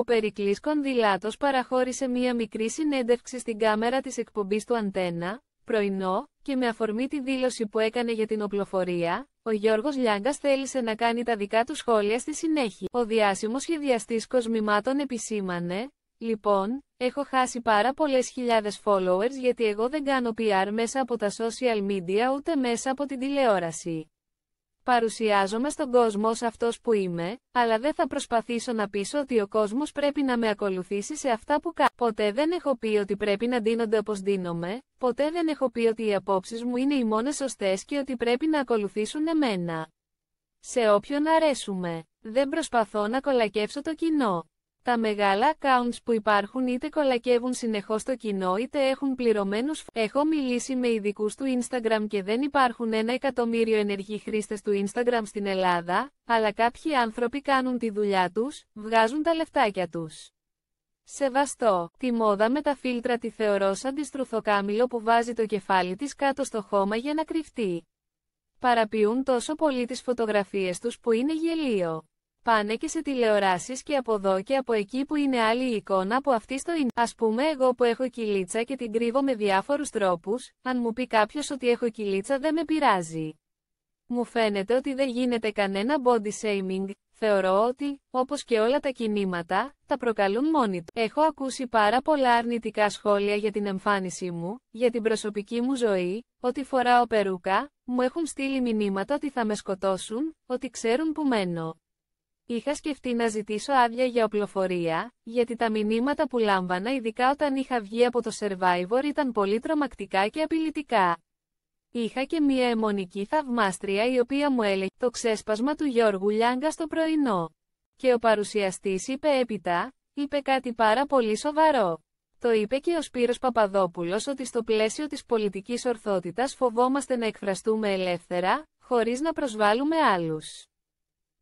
Ο Περικλής Κονδυλάτος παραχώρησε μία μικρή συνέντευξη στην κάμερα της εκπομπής του Αντένα, πρωινό, και με αφορμή τη δήλωση που έκανε για την οπλοφορία, ο Γιώργος Λιάγκας θέλησε να κάνει τα δικά του σχόλια στη συνέχεια. Ο διάσημος σχεδιαστής κοσμημάτων επισήμανε, λοιπόν, έχω χάσει πάρα πολλές χιλιάδες followers γιατί εγώ δεν κάνω PR μέσα από τα social media ούτε μέσα από την τηλεόραση. Παρουσιάζομαι στον κόσμο ως αυτός που είμαι, αλλά δεν θα προσπαθήσω να πείσω ότι ο κόσμος πρέπει να με ακολουθήσει σε αυτά που κάνω. Ποτέ δεν έχω πει ότι πρέπει να ντύνονται όπως ντύνομαι, ποτέ δεν έχω πει ότι οι απόψεις μου είναι οι μόνες σωστές και ότι πρέπει να ακολουθήσουν εμένα. Σε όποιον αρέσουμε, δεν προσπαθώ να κολακεύσω το κοινό. Τα μεγάλα accounts που υπάρχουν είτε κολακεύουν συνεχώς το κοινό είτε έχουν πληρωμένους Έχω μιλήσει με ειδικούς του Instagram και δεν υπάρχουν ένα εκατομμύριο ενεργοί χρήστες του Instagram στην Ελλάδα, αλλά κάποιοι άνθρωποι κάνουν τη δουλειά τους, βγάζουν τα λεφτάκια τους. Σεβαστό, τη μόδα με τα φίλτρα τη θεωρώ σαν τη στρουθοκάμιλο που βάζει το κεφάλι της κάτω στο χώμα για να κρυφτεί. Παραποιούν τόσο πολύ τις φωτογραφίες τους που είναι γελίο. Πάνε και σε τηλεοράσεις και από εδώ και από εκεί που είναι άλλη η εικόνα από αυτή στο είναι. ας πούμε εγώ που έχω κυλίτσα και την κρύβω με διάφορους τρόπους, αν μου πει κάποιος ότι έχω κυλίτσα δεν με πειράζει. Μου φαίνεται ότι δεν γίνεται κανένα body shaming, θεωρώ ότι, όπως και όλα τα κινήματα, τα προκαλούν μόνοι του. Έχω ακούσει πάρα πολλά αρνητικά σχόλια για την εμφάνισή μου, για την προσωπική μου ζωή, ότι φοράω περούκα, μου έχουν στείλει μηνύματα ότι θα με σκοτώσουν, ότι ξέρουν που μένω. Είχα σκεφτεί να ζητήσω άδεια για οπλοφορία, γιατί τα μηνύματα που λάμβανα ειδικά όταν είχα βγει από το Survivor ήταν πολύ τρομακτικά και απειλητικά. Είχα και μία αιμονική θαυμάστρια η οποία μου έλεγε το ξέσπασμα του Γιώργου Λιάγκα στο πρωινό. Και ο παρουσιαστής είπε έπειτα, είπε κάτι πάρα πολύ σοβαρό. Το είπε και ο Σπύρος Παπαδόπουλος ότι στο πλαίσιο της πολιτικής ορθότητας φοβόμαστε να εκφραστούμε ελεύθερα, χωρίς να προσβάλλουμε άλλους.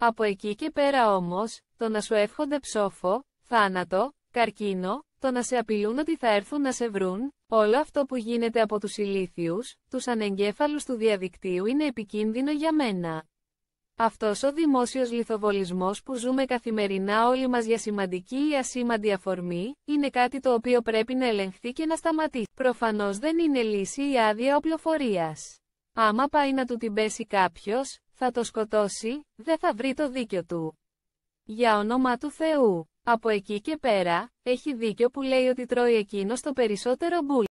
Από εκεί και πέρα όμως, το να σου εύχονται ψόφο, θάνατο, καρκίνο, το να σε απειλούν ότι θα έρθουν να σε βρουν, όλο αυτό που γίνεται από τους ηλίθιους, τους ανεγκέφαλους του διαδικτύου είναι επικίνδυνο για μένα. Αυτός ο δημόσιος λιθοβολισμός που ζούμε καθημερινά όλοι μας για σημαντική ή ασήμαντη αφορμή, είναι κάτι το οποίο πρέπει να ελεγχθεί και να σταματήσει. Προφανώς δεν είναι λύση η άδεια οπλοφορίας. Άμα πάει να του την πέσει κάποιος, θα το σκοτώσει, δεν θα βρει το δίκιο του. Για όνομα του Θεού, από εκεί και πέρα, έχει δίκιο που λέει ότι τρώει εκείνο το περισσότερο μπουλ.